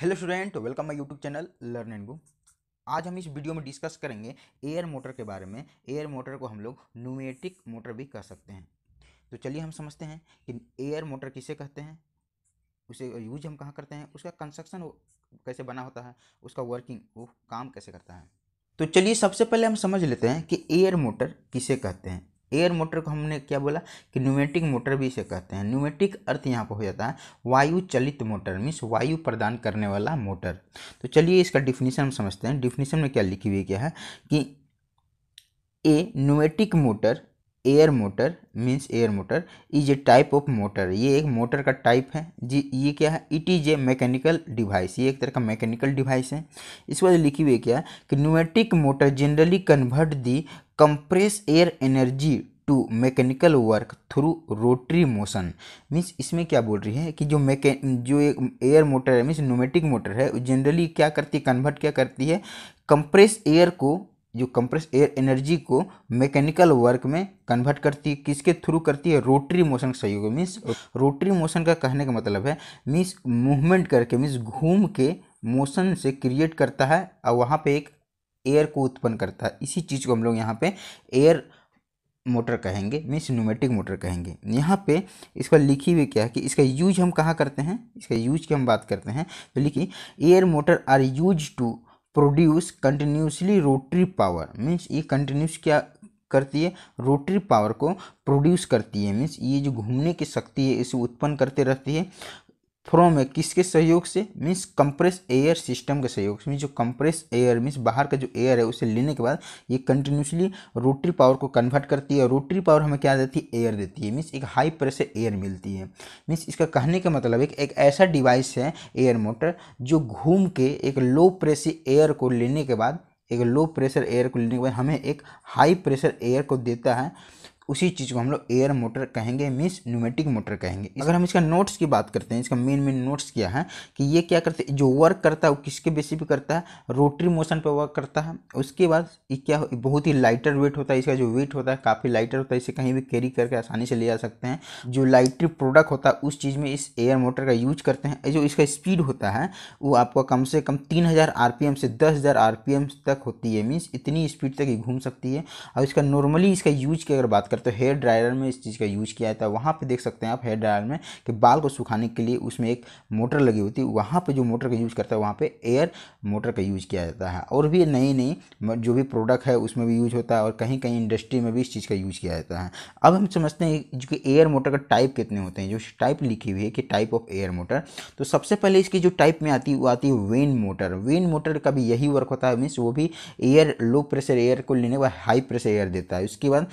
hello student welcome my YouTube channel learn and go आज हम इस वीडियो में डिस्कस करेंगे एयर मोटर के बारे में एयर मोटर को हम लोग न्यूमेटिक मोटर भी कह सकते हैं तो चलिए हम समझते हैं कि एयर मोटर किसे कहते हैं उसे यूज हम कहाँ करते हैं उसका कंस्ट्रक्शन कैसे बना होता है उसका वर्किंग वो काम कैसे करता है तो चलिए सबसे पहले हम समझ लेते हैं कि एयर मोटर किसे कहते हैं एयर मोटर को हमने क्या बोला कि न्यूमेटिक मोटर भी इसे कहते हैं न्यूमेटिक अर्थ यहाँ पर हो जाता है वायु चलित मोटर मीन्स वायु प्रदान करने वाला मोटर तो चलिए इसका डिफिनीशन हम समझते हैं डिफिनीशन में क्या लिखी हुई क्या है कि a pneumatic motor air motor means air motor is a type of motor ये एक मोटर का टाइप है जी ये क्या है it is a mechanical device ये एक तरह का मैकेनिकल डिवाइस है इसके बाद लिखी हुई क्या है कि pneumatic motor generally convert the compress air energy to mechanical work through rotary motion means इसमें क्या बोल रही है कि जो मैके जो एक एयर मोटर है मीन्स न्यूमेटिक मोटर है जनरली क्या करती है कन्वर्ट क्या करती है कंप्रेस एयर को जो कंप्रेस एयर एनर्जी को मैकेनिकल वर्क में कन्वर्ट करती है किसके थ्रू करती है रोटरी मोशन का सहयोग मीन्स रोटरी मोशन का कहने का मतलब है मीन्स मूवमेंट करके मीन्स घूम के मोशन से क्रिएट करता है और वहाँ पे एक एयर को उत्पन्न करता है इसी चीज़ को हम लोग यहाँ पे एयर मोटर कहेंगे मीन्स न्यूमेटिक मोटर कहेंगे यहाँ पे इस पर लिखी हुई क्या है कि इसका यूज हम कहाँ करते हैं इसका यूज की हम बात करते हैं तो लिखिए air motor are use to produce continuously rotary power means ये कंटिन्यूस क्या करती है रोटरी पावर को प्रोड्यूस करती है मीन्स ये जो घूमने की शक्ति है इसे उत्पन्न करते रहती है फ्रॉम है किसके सहयोग से मीन्स कंप्रेस एयर सिस्टम के सहयोग से मीन्स जो कंप्रेस एयर मीन्स बाहर का जो एयर है उसे लेने के बाद ये कंटिन्यूसली रोटरी पावर को कन्वर्ट करती है रोटरी पावर हमें क्या देती है एयर देती है मीन्स एक हाई प्रेशर एयर मिलती है मीन्स इसका कहने का मतलब एक, एक ऐसा डिवाइस है एयर मोटर जो घूम के एक लो प्रेशर एयर को लेने के बाद एक लो प्रेशर एयर को लेने के बाद हमें एक हाई प्रेशर एयर को देता है उसी चीज़ को हम लोग एयर मोटर कहेंगे मीन्स न्यूमेटिक मोटर कहेंगे अगर हम इसका नोट्स की बात करते हैं इसका मेन मेन नोट्स क्या है कि ये क्या करते जो वर्क करता है वो किसके बेसिस पे करता है रोटरी मोशन पर वर्क करता है उसके बाद ये क्या बहुत ही लाइटर वेट होता है इसका जो वेट होता है काफ़ी लाइटर होता है इसे कहीं भी कैरी करके आसानी से ले जा सकते हैं जो लाइटर प्रोडक्ट होता है उस चीज़ में इस एयर मोटर का यूज करते हैं जो इसका स्पीड होता है वो आपका कम से कम तीन हज़ार आर से दस हज़ार आर तक होती है मीन्स इतनी स्पीड तक ये घूम सकती है और इसका नॉर्मली इसका यूज की अगर बात करें तरफ तो हेयर ड्रायर में इस चीज़ का यूज़ किया जाता है वहाँ पर देख सकते हैं आप हेयर ड्रायर में कि बाल को सुखाने के लिए उसमें एक मोटर लगी होती है वहाँ पर जो मोटर का यूज़ करता है वहाँ पर एयर मोटर का यूज़ किया जाता है और भी नई नई जो भी प्रोडक्ट है उसमें भी यूज होता है और कहीं कहीं इंडस्ट्री में भी इस चीज़ का यूज़ किया जाता है अब हम समझते हैं कि एयर मोटर का टाइप कितने होते हैं जो टाइप लिखी हुई है कि टाइप ऑफ एयर मोटर तो सबसे पहले इसकी जो टाइप में आती है वो आती है वेन मोटर वेन मोटर का भी यही वर्क होता है मीन्स वो भी एयर लो प्रेशर एयर को लेने व हाई प्रेशर एयर देता है उसके बाद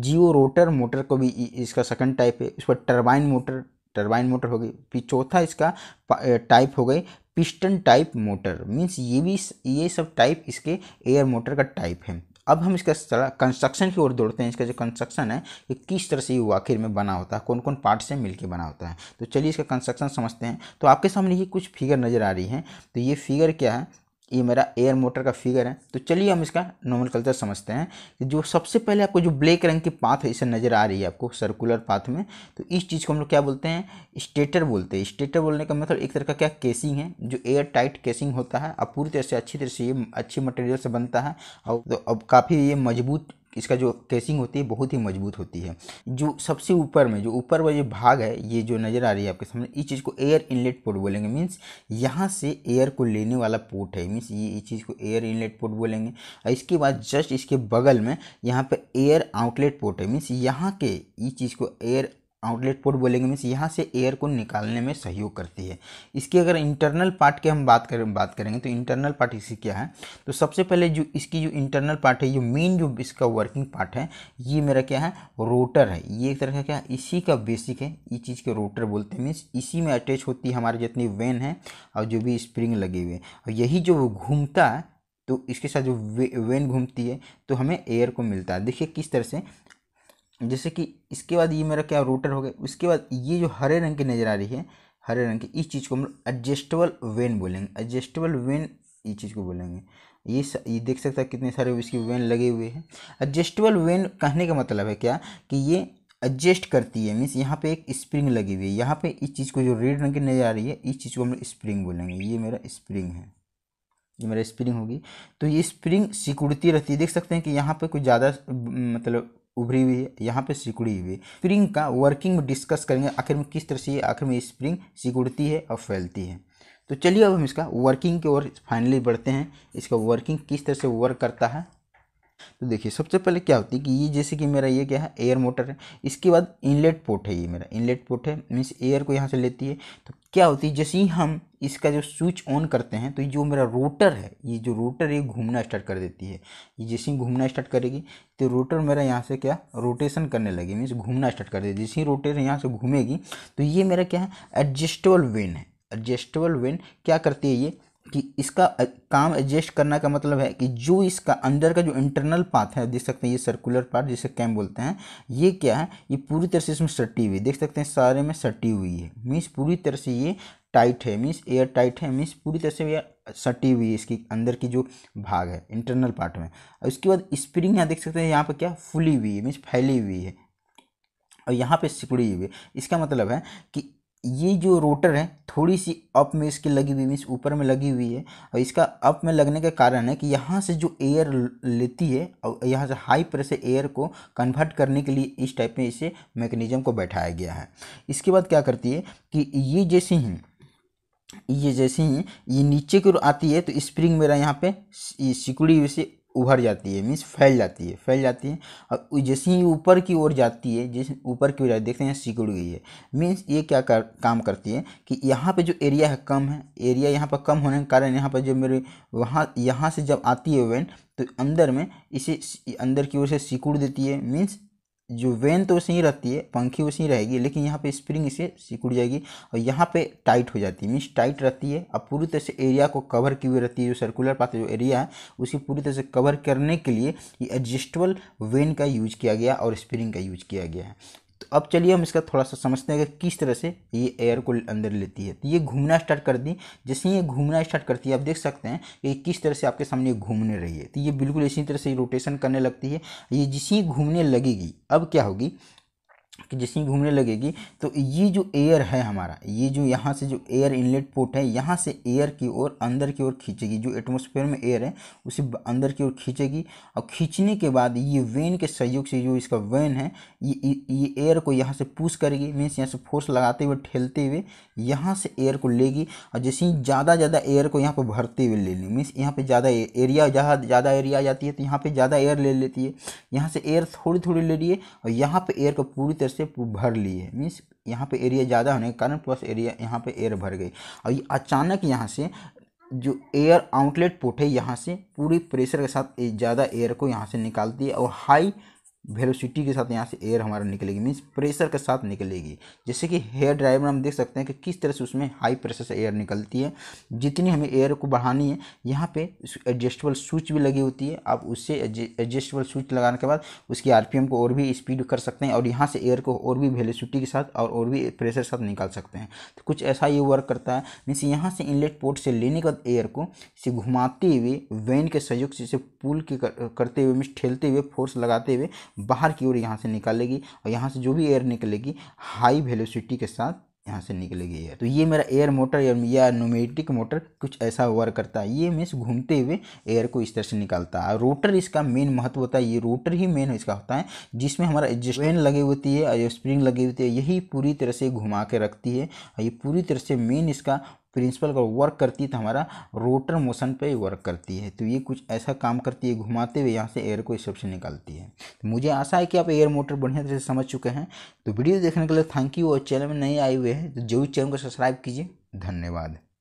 जियो रोटर मोटर को भी इसका सेकंड टाइप है उस पर टर्बाइन मोटर टर्बाइन मोटर हो गई फिर चौथा इसका टाइप हो गई पिस्टन टाइप मोटर मीन्स ये भी ये सब टाइप इसके एयर मोटर का टाइप है अब हम इसका कंस्ट्रक्शन की ओर दौड़ते हैं इसका जो कंस्ट्रक्शन है ये किस तरह से ये आखिर में बना होता है कौन कौन पार्ट से मिलकर बना होता है तो चलिए इसका कंस्ट्रक्शन समझते हैं तो आपके सामने ये कुछ फिगर नज़र आ रही है तो ये फिगर क्या है ये मेरा एयर मोटर का फिगर है तो चलिए हम इसका नॉर्मल कल्चर समझते हैं कि जो सबसे पहले आपको जो ब्लैक रंग की पाथ है इसे नज़र आ रही है आपको सर्कुलर पाथ में तो इस चीज़ को हम लोग क्या बोलते हैं स्टेटर बोलते हैं स्टेटर बोलने का मतलब एक तरह का क्या केसिंग है जो एयर टाइट केसिंग होता है और पूरी तरह से अच्छी तरह से ये अच्छी मटेरियल से बनता है और तो अब काफ़ी ये मजबूत इसका जो केसिंग होती है बहुत ही मजबूत होती है जो सबसे ऊपर में जो ऊपर वाला जो भाग है ये जो नज़र आ रही है आपके सामने इस चीज़ को एयर इनलेट पोर्ट बोलेंगे मीन्स यहाँ से एयर को लेने वाला पोर्ट है मीन्स ये इस चीज़ को एयर इनलेट पोर्ट बोलेंगे और इसके बाद जस्ट इसके बगल में यहाँ पर एयर आउटलेट पोर्ट है मीन्स यहाँ के इस चीज़ को एयर आउटलेट पोर्ट बोलेंगे मीन्स यहाँ से एयर को निकालने में सहयोग करती है इसकी अगर इंटरनल पार्ट की हम बात करें बात करेंगे तो इंटरनल पार्ट इसकी क्या है तो सबसे पहले जो इसकी जो इंटरनल पार्ट है ये मेन जो इसका वर्किंग पार्ट है ये मेरा क्या है रोटर है ये एक तरह का क्या है इसी का बेसिक है ये चीज़ के रोटर बोलते हैं मीन्स इसी में अटैच होती है हमारी जितनी वेन है और जो भी स्प्रिंग लगे हुए और यही जो घूमता है तो इसके साथ जो वे, वेन घूमती है तो हमें एयर को मिलता है देखिए किस तरह से जैसे कि इसके बाद ये मेरा क्या रोटर हो गया उसके बाद ये जो हरे रंग की नज़र आ रही है हरे रंग की इस चीज़ को हम लोग एडजस्टेबल वेन बोलेंगे एडजस्टेबल वेन ये चीज़ को बोलेंगे ये स, ये देख सकता है कितने सारे इसके वेन लगे हुए हैं एडजस्टेबल वेन कहने का मतलब है क्या कि ये एडजस्ट करती है मीन्स यहाँ पे एक स्प्रिंग लगी हुई है यहाँ पे इस चीज़ को जो रेड रंग की नज़र आ रही है इस चीज़ को हम लोग स्प्रिंग बोलेंगे ये मेरा स्प्रिंग है ये मेरा स्प्रिंग होगी तो ये स्प्रिंग सिकुड़ती रहती है देख सकते हैं कि यहाँ पे कुछ ज़्यादा मतलब उभरी हुई है यहाँ पे सिकुड़ी हुई है स्प्रिंग का वर्किंग में डिस्कस करेंगे आखिर में किस तरह से आखिर में स्प्रिंग सिकुड़ती है और फैलती है तो चलिए अब हम इसका वर्किंग की ओर फाइनली बढ़ते हैं इसका वर्किंग किस तरह से वर्क करता है तो देखिए सबसे पहले क्या होती है कि ये जैसे कि मेरा ये क्या है एयर मोटर है इसके बाद इनलेट पोर्ट है ये मेरा इनलेट पोर्ट है मीन्स एयर को यहाँ से लेती है तो क्या होती है जैसे ही हम इसका जो स्विच ऑन करते हैं तो जो मेरा रोटर है ये जो रोटर ये घूमना स्टार्ट कर देती है ये जैसे ही घूमना स्टार्ट करेगी तो रोटर मेरा यहाँ से क्या रोटेशन करने लगेगी मीन्स घूमना स्टार्ट कर देगी जैसे ही रोटर यहाँ से घूमेगी तो ये मेरा क्या है एडजस्टेबल वेन है एडजस्टेबल वेन क्या करती है ये कि इसका काम एडजस्ट करना का मतलब है कि जो इसका अंदर का जो इंटरनल पाथ है देख सकते हैं ये सर्कुलर पार्ट जिसे कैम बोलते हैं ये क्या है ये पूरी तरह से इसमें सटी हुई देख सकते हैं सारे में सटी हुई है मीन्स पूरी तरह से ये टाइट है मीन्स एयर टाइट है मीन्स पूरी तरह से ये सटी हुई है इसकी अंदर की जो भाग है इंटरनल पार्ट में और उसके बाद स्प्रिंग यहाँ देख सकते हैं यहाँ पर क्या फुली हुई है मीन्स फैली हुई है और यहाँ पे सिकुड़ी हुई है इसका मतलब है कि ये जो रोटर है थोड़ी सी अप में इसकी लगी हुई मीन्स ऊपर में लगी हुई है और इसका अप में लगने के कारण है कि यहाँ से जो एयर लेती है और यहाँ से हाई प्रेशर एयर को कन्वर्ट करने के लिए इस टाइप में इसे मैकेनिज्म को बैठाया गया है इसके बाद क्या करती है कि ये जैसे ही ये जैसे ही ये नीचे की ओर आती है तो स्प्रिंग मेरा यहाँ पे सिकुड़ी से उभर जाती है मीन्स फैल जाती है फैल जाती है और जैसे ही ऊपर की ओर जाती है जिस ऊपर की ओर जाती देखते हैं सिकुड़ गई है मीन्स ये क्या कर, काम करती है कि यहाँ पे जो एरिया है कम है एरिया यहाँ पर कम होने के कारण यहाँ पर जो मेरे वहाँ यहाँ से जब आती है वेन तो अंदर में इसे अंदर की ओर से सिकुड़ देती है मीन्स जो वेन तो वैसे ही रहती है पंखी वैसे ही रहेगी लेकिन यहाँ पे स्प्रिंग इसे सिकुड़ जाएगी और यहाँ पे टाइट हो जाती है मीन्स टाइट रहती है अब पूरी तरह से एरिया को कवर की हुई रहती है जो सर्कुलर पाथ जो एरिया है उसे पूरी तरह से कवर करने के लिए ये एडजस्टेबल वेन का यूज किया गया और स्प्रिंग का यूज किया गया है अब चलिए हम इसका थोड़ा सा समझते हैं कि किस तरह से ये एयर को अंदर लेती है तो ये घूमना स्टार्ट कर दी जैसे ही ये घूमना स्टार्ट करती है आप देख सकते हैं कि किस तरह से आपके सामने घूमने रही है तो ये बिल्कुल इसी तरह से रोटेशन करने लगती है ये जिस ही घूमने लगेगी अब क्या होगी कि जैसे ही घूमने लगेगी तो ये जो एयर है हमारा ये जो यहाँ से जो एयर इनलेट पोर्ट है यहाँ से एयर की ओर अंदर की ओर खींचेगी जो एटमोसफेयर में एयर है उसे अंदर की ओर खींचेगी और खींचने के बाद ये वेन के सहयोग से जो इसका वेन है ये ये एयर को यहाँ से पुश करेगी मीन्स यहाँ से फोर्स लगाते हुए ठेलते हुए यहाँ से एयर को लेगी और जैसे ही ज़्यादा ज़्यादा एयर को यहाँ पर भरते हुए ले ली मीन्स यहाँ पर ज़्यादा एरिया जहाँ ज़्यादा एरिया आ जाती है तो यहाँ पर ज़्यादा एयर ले लेती है यहाँ से एयर थोड़ी थोड़ी ले लिए और यहाँ पर एयर को पूरी तरह से भर लिए मीन्स यहाँ पे एरिया ज़्यादा होने के कारण प्लस एरिया यहाँ पे एयर भर गई और ये अचानक यहाँ से जो एयर आउटलेट पोट है यहाँ से पूरी प्रेशर के साथ ज़्यादा एयर को यहाँ से निकालती है और हाई वेलोसिटी के साथ यहाँ से एयर हमारा निकलेगी मीन्स प्रेशर के साथ निकलेगी जैसे कि हेयर ड्राइवर में हम देख सकते हैं कि किस तरह से उसमें हाई प्रेशर से एयर निकलती है जितनी हमें एयर को बढ़ानी है यहाँ पे एडजस्टेबल स्विच भी लगी होती है आप उससे एडजस्टेबल स्विच लगाने के बाद उसकी आर को और भी स्पीड कर सकते हैं और यहाँ से एयर को और भी वेलोसिटी के साथ और और भी प्रेशर के साथ निकाल सकते हैं तो कुछ ऐसा ये वर्क करता है मीन्स यहाँ से इनलेट पोर्ट से लेने के बाद एयर को इसे घुमाते हुए वैन के सहयोग से इसे पुल के करते हुए मीन्स ठेलते हुए फोर्स लगाते हुए बाहर की ओर यहाँ से निकालेगी और यहाँ से जो भी एयर निकलेगी हाई वेलोसिटी के साथ यहाँ से निकलेगी एयर तो ये मेरा एयर मोटर या नोमेटिक मोटर कुछ ऐसा वर्क करता है ये मीन्स घूमते हुए एयर को इस तरह से निकालता है रोटर इसका मेन महत्व होता है ये रोटर ही मेन इसका होता है जिसमें हमारा एडजस्टमेंट लगी होती है और स्प्रिंग लगी होती है यही पूरी तरह से घुमा के रखती है और ये पूरी तरह से मेन इसका प्रिंसिपल का वर्क करती है तो हमारा रोटर मोशन पे वर्क करती है तो ये कुछ ऐसा काम करती है घुमाते हुए यहाँ से एयर को इस सबसे निकालती है तो मुझे आशा है कि आप एयर मोटर बढ़िया तरह से समझ चुके हैं तो वीडियो देखने के लिए थैंक यू और चैनल में नहीं आए हुए हैं तो जरूर चैनल को सब्सक्राइब कीजिए धन्यवाद